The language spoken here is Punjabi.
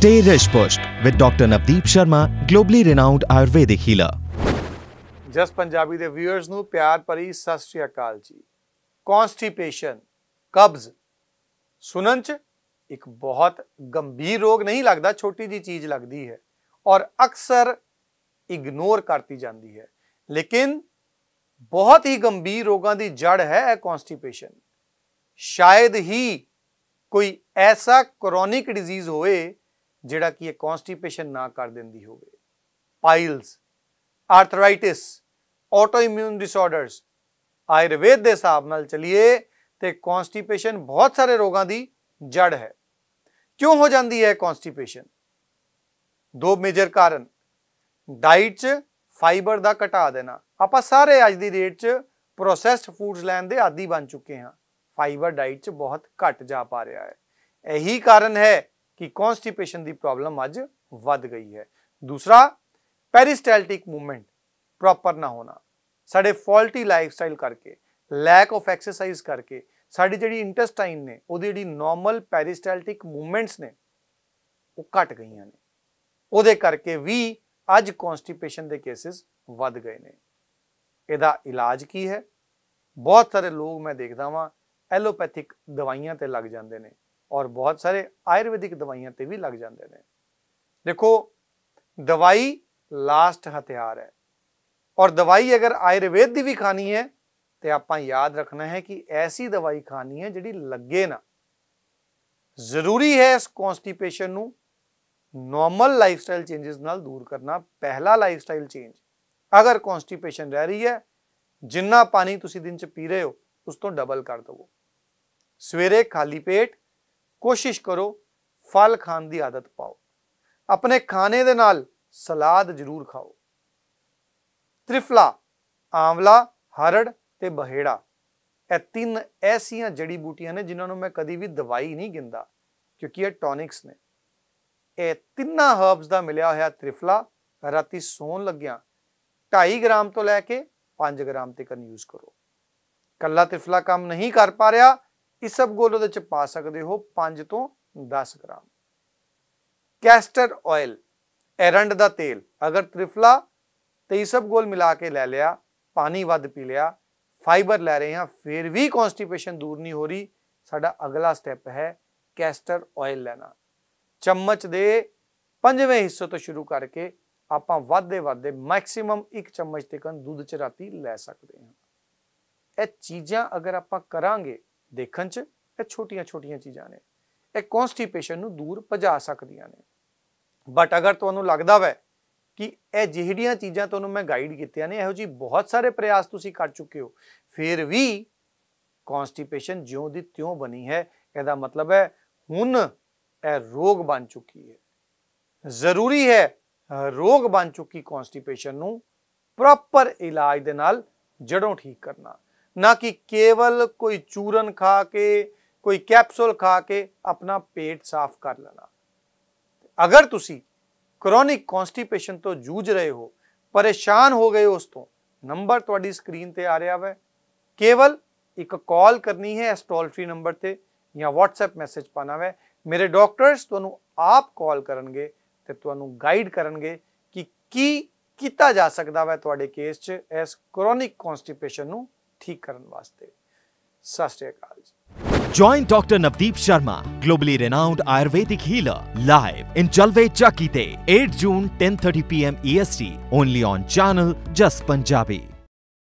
Stay Rishpusht with Dr. Navdeep Sharma, globally renowned Ayurvedic healer. ਜਸ ਪੰਜਾਬੀ ਦੇ ਵਿਊਅਰਸ ਨੂੰ ਪਿਆਰ ਭਰੀ ਸਤਿ ਸ਼੍ਰੀ ਅਕਾਲ ਜੀ ਕਨਸਟੀਪੇਸ਼ਨ ਕਬਜ਼ ਸੁਣਨ ਚ ਇੱਕ ਬਹੁਤ ਗੰਭੀਰ ਰੋਗ ਨਹੀਂ ਲੱਗਦਾ ਛੋਟੀ ਜੀ ਚੀਜ਼ ਲੱਗਦੀ ਹੈ ਔਰ ਅਕਸਰ ਇਗਨੋਰ ਕਰਤੀ ਜਾਂਦੀ ਹੈ ਲੇਕਿਨ ਬਹੁਤ ਹੀ ਗੰਭੀਰ ਰੋਗਾਂ ਦੀ ਜੜ ਹੈ ਕਨਸਟੀਪੇਸ਼ਨ ਸ਼ਾਇਦ ਹੀ ਕੋਈ ਐਸਾ ਕ੍ਰੋਨਿਕ ਡਿਜ਼ੀਜ਼ ਹੋਏ ਜਿਹੜਾ ਕਿ ਇਹ ਕਨਸਟੀਪੇਸ਼ਨ ਨਾ ਕਰ ਦਿੰਦੀ ਹੋਵੇ piles arthritis autoimmune disorders Ayurveda ਦੇ ਹਿਸਾਬ ਨਾਲ ਚਲੀਏ ਤੇ ਕਨਸਟੀਪੇਸ਼ਨ ਬਹੁਤ ਸਾਰੇ ਰੋਗਾਂ ਦੀ ਜੜ ਹੈ ਕਿਉਂ ਹੋ ਜਾਂਦੀ ਹੈ ਕਨਸਟੀਪੇਸ਼ਨ ਦੋ ਮੇਜਰ ਕਾਰਨ ਡਾਈਟ 'ਚ ਫਾਈਬਰ ਦਾ ਘਟਾ ਦੇਣਾ ਆਪਾਂ ਸਾਰੇ ਅੱਜ ਦੀ ਡੇਟ 'ਚ ਪ੍ਰੋਸੈਸਡ ਫੂਡਸ ਲੈਣ ਦੇ ਆਦੀ ਬਣ ਚੁੱਕੇ ਹਾਂ ਫਾਈਬਰ ਡਾਈਟ 'ਚ ਬਹੁਤ ਘਟ ਜਾ ਪਾ ਰਿਹਾ ਹੈ ਇਹੀ ਕਾਰਨ ਹੈ ਕਿ ਕਨਸਟੀਪੇਸ਼ਨ ਦੀ ਪ੍ਰੋਬਲਮ ਅੱਜ ਵੱਧ ਗਈ ਹੈ ਦੂਸਰਾ ਪੈਰੀਸਟੈਲਟਿਕ ਮੂਵਮੈਂਟ ਪ੍ਰੋਪਰ ਨਾ ਹੋਣਾ ਸਾਡੇ ਫਾਲਟੀ ਲਾਈਫ ਸਟਾਈਲ ਕਰਕੇ ਲੈਕ ਆਫ ਐਕਸਰਸਾਈਜ਼ ਕਰਕੇ ਸਾਡੀ ਜਿਹੜੀ ਇੰਟੈਸਟਾਈਨ ਨੇ ਉਹਦੀ ਜਿਹੜੀ ਨਾਰਮਲ ਪੈਰੀਸਟੈਲਟਿਕ ਮੂਵਮੈਂਟਸ ਨੇ ਉਹ ਘਟ ਗਈਆਂ ਨੇ ਉਹਦੇ ਕਰਕੇ ਵੀ ਅੱਜ ਕਨਸਟੀਪੇਸ਼ਨ ਦੇ ਕੇਸਿਸ ਵੱਧ ਗਏ ਨੇ ਇਹਦਾ ਇਲਾਜ ਕੀ ਹੈ ਬਹੁਤ ਸਾਰੇ ਲੋਕ ਮੈਂ ਦੇਖਦਾ ਵਾਂ ਐਲੋਪੈਥਿਕ ਦਵਾਈਆਂ ਤੇ ਲੱਗ ਜਾਂਦੇ ਨੇ ਔਰ ਬਹੁਤ ਸਾਰੇ ਆਯੁਰਵੈਦਿਕ ਦਵਾਈਆਂ ਤੇ ਵੀ ਲੱਗ ਜਾਂਦੇ ਨੇ ਦੇਖੋ ਦਵਾਈ ਲਾਸਟ ਹਥਿਆਰ ਹੈ ਔਰ ਦਵਾਈ ਅਗਰ ਆਯੁਰਵੇਦ ਦੀ ਵੀ ਖਾਣੀ ਹੈ ਤੇ ਆਪਾਂ ਯਾਦ ਰੱਖਣਾ ਹੈ ਕਿ ਐਸੀ ਦਵਾਈ ਖਾਣੀ ਹੈ ਜਿਹੜੀ ਲੱਗੇ ਨਾ ਜ਼ਰੂਰੀ ਹੈ ਇਸ ਕਨਸਟੀਪੇਸ਼ਨ ਨੂੰ ਨਾਰਮਲ ਲਾਈਫਸਟਾਈਲ ਚੇਂजेस ਨਾਲ ਦੂਰ ਕਰਨਾ ਪਹਿਲਾ ਲਾਈਫਸਟਾਈਲ ਚੇਂਜ ਅਗਰ ਕਨਸਟੀਪੇਸ਼ਨ ਰਹਿ ਰਹੀ ਹੈ ਜਿੰਨਾ ਪਾਣੀ ਤੁਸੀਂ ਦਿਨ ਚ ਪੀ ਰਹੇ ਹੋ ਉਸ ਤੋਂ ਡਬਲ ਕਰ ਦਿਓ ਸਵੇਰੇ ਖਾਲੀ ਪੇਟ ਕੋਸ਼ਿਸ਼ ਕਰੋ ਫਲ ਖਾਣ ਦੀ ਆਦਤ ਪਾਓ ਆਪਣੇ ਖਾਣੇ ਦੇ ਨਾਲ ਸਲਾਦ ਜ਼ਰੂਰ ਖਾਓ ਤ੍ਰਿਫਲਾ ਆਂਵਲਾ ਹਰੜ ਤੇ ਬਹੇੜਾ ਇਹ ਤਿੰਨ ਐਸੀਆਂ ਜੜੀ ਬੂਟੀਆਂ ਨੇ ਜਿਨ੍ਹਾਂ ਨੂੰ ਮੈਂ ਕਦੀ ਵੀ ਦਵਾਈ ਨਹੀਂ ਗਿੰਦਾ ਕਿਉਂਕਿ ਇਹ ਟੌਨਿਕਸ ਨੇ ਇਹ ਤਿੰਨਾਂ ਹਰਬਸ ਦਾ ਮਿਲਿਆ ਹੋਇਆ ਤ੍ਰਿਫਲਾ ਰਾਤੀ ਸੌਣ ਲੱਗਿਆ 2.5 ਗ੍ਰਾਮ ਤੋਂ ਲੈ ਕੇ 5 ਗ੍ਰਾਮ ਤੱਕ ਯੂਜ਼ ਕਰੋ ਕੱਲਾ ਤ੍ਰਿਫਲਾ ਕੰਮ ਨਹੀਂ ਕਰ ਪਾ ਰਿਹਾ ਇਸਬਗੋਲ ਉਹਦੇ ਚ ਪਾ ਸਕਦੇ ਹੋ 5 ਤੋਂ 10 ਗ੍ਰਾਮ ਕੈਸਟਰ ਆਇਲ ਐਰੰਡ ਦਾ ਤੇਲ ਅਗਰ ਤ੍ਰਿਫਲਾ ਤੇ ਇਸਬਗੋਲ ਮਿਲਾ ਕੇ ਲੈ ਲਿਆ ਪਾਣੀ ਵੱਧ ਪੀ ਲਿਆ ਫਾਈਬਰ ਲੈ ਰਹੇ ਹਾਂ ਫਿਰ ਵੀ ਕਨਸਟੀਪੇਸ਼ਨ ਦੂਰ ਨਹੀਂ ਹੋ ਰਹੀ ਸਾਡਾ ਅਗਲਾ ਸਟੈਪ ਹੈ ਕੈਸਟਰ ਆਇਲ ਲੈਣਾ ਚਮਚ ਦੇ ਪੰਜਵੇਂ ਹਿੱਸੇ ਤੋਂ ਸ਼ੁਰੂ ਕਰਕੇ ਆਪਾਂ ਵੱਧਦੇ ਵੱਧਦੇ ਮੈਕਸਿਮਮ ਇੱਕ ਚਮਚ ਤੱਕ ਦੁੱਧ ਚ ਰਾਤੀ ਲੈ ਸਕਦੇ ਹਾਂ ਇਹ ਚੀਜ਼ਾਂ ਅਗਰ ਆਪਾਂ ਕਰਾਂਗੇ ਦੇਖਣ 'ਚ ਇਹ ਛੋਟੀਆਂ-ਛੋਟੀਆਂ ਚੀਜ਼ਾਂ ਨੇ ਇਹ ਕਨਸਟੀਪੇਸ਼ਨ ਨੂੰ ਦੂਰ ਭਜਾ ਸਕਦੀਆਂ ਨੇ ਬਟ ਅਗਰ ਤੁਹਾਨੂੰ ਲੱਗਦਾ ਵੈ ਕਿ ਇਹ ਜਿਹੜੀਆਂ ਚੀਜ਼ਾਂ ਤੁਹਾਨੂੰ ਮੈਂ ਗਾਈਡ ਕੀਤੀਆਂ ਨੇ ਇਹੋ ਜੀ ਬਹੁਤ ਸਾਰੇ ਪ੍ਰਯਾਸ ਤੁਸੀਂ ਕਰ ਚੁੱਕੇ ਹੋ ਫਿਰ ਵੀ ਕਨਸਟੀਪੇਸ਼ਨ ਜਿਉਂ ਦੀ ਤਿਉਂ ਬਣੀ ਹੈ ਇਹਦਾ ਮਤਲਬ ਹੈ ਹੁਣ ਇਹ ਰੋਗ ਬਣ ਚੁੱਕੀ ਹੈ ਜ਼ਰੂਰੀ ਹੈ ਰੋਗ ਬਣ ਚੁੱਕੀ ਕਨਸਟੀਪੇਸ਼ਨ ਨੂੰ ਪ੍ਰੋਪਰ ਇਲਾਜ ਦੇ ਨਾਲ ਜੜੋਂ ਠੀਕ ਕਰਨਾ ਨਾ ਕਿ ਕੇਵਲ ਕੋਈ ਚੂਰਨ ਖਾ ਕੇ ਕੋਈ ਕੈਪਸੂਲ ਖਾ ਕੇ ਆਪਣਾ ਪੇਟ ਸਾਫ਼ ਕਰ ਲੈਣਾ ਅਗਰ ਤੁਸੀਂ ਕ੍ਰੋਨਿਕ ਕਨਸਟੀਪੇਸ਼ਨ ਤੋਂ ਜੂਝ ਰਹੇ ਹੋ ਪਰੇਸ਼ਾਨ ਹੋ ਗਏ ਉਸ ਤੋਂ ਨੰਬਰ ਤੁਹਾਡੀ ਸਕਰੀਨ ਤੇ ਆ ਰਿਹਾ ਹੈ ਕੇਵਲ ਇੱਕ ਕਾਲ ਕਰਨੀ ਹੈ ਇਸ ਟੋਲ ਫ੍ਰੀ ਨੰਬਰ ਤੇ ਜਾਂ WhatsApp ਮੈਸੇਜ ਪਾਣਾ ਹੈ ਮੇਰੇ ਡਾਕਟਰਸ ਤੁਹਾਨੂੰ ਆਪ ਕਾਲ ਕਰਨਗੇ ਤੇ ਤੁਹਾਨੂੰ ਗਾਈਡ ਕਰਨਗੇ ਕਿ ਕੀ ਕੀਤਾ ਜਾ ਸਕਦਾ ਹੈ ਤੁਹਾਡੇ ਕੇਸ 'ਚ ਇਸ ਕ੍ਰੋਨਿਕ ਕਨਸਟੀਪੇਸ਼ਨ ਨੂੰ ਠੀਕ ਕਰਨ ਵਾਸਤੇ ਸਸਟੇ ਸ੍ਰੀ ਜੀ join doctor Navdeep Sharma globally renowned Ayurvedic healer live in ਜਲਵੇ ਚੱਕੀ ਤੇ 8 June 10:30 PM EST only on channel Jas Punjabi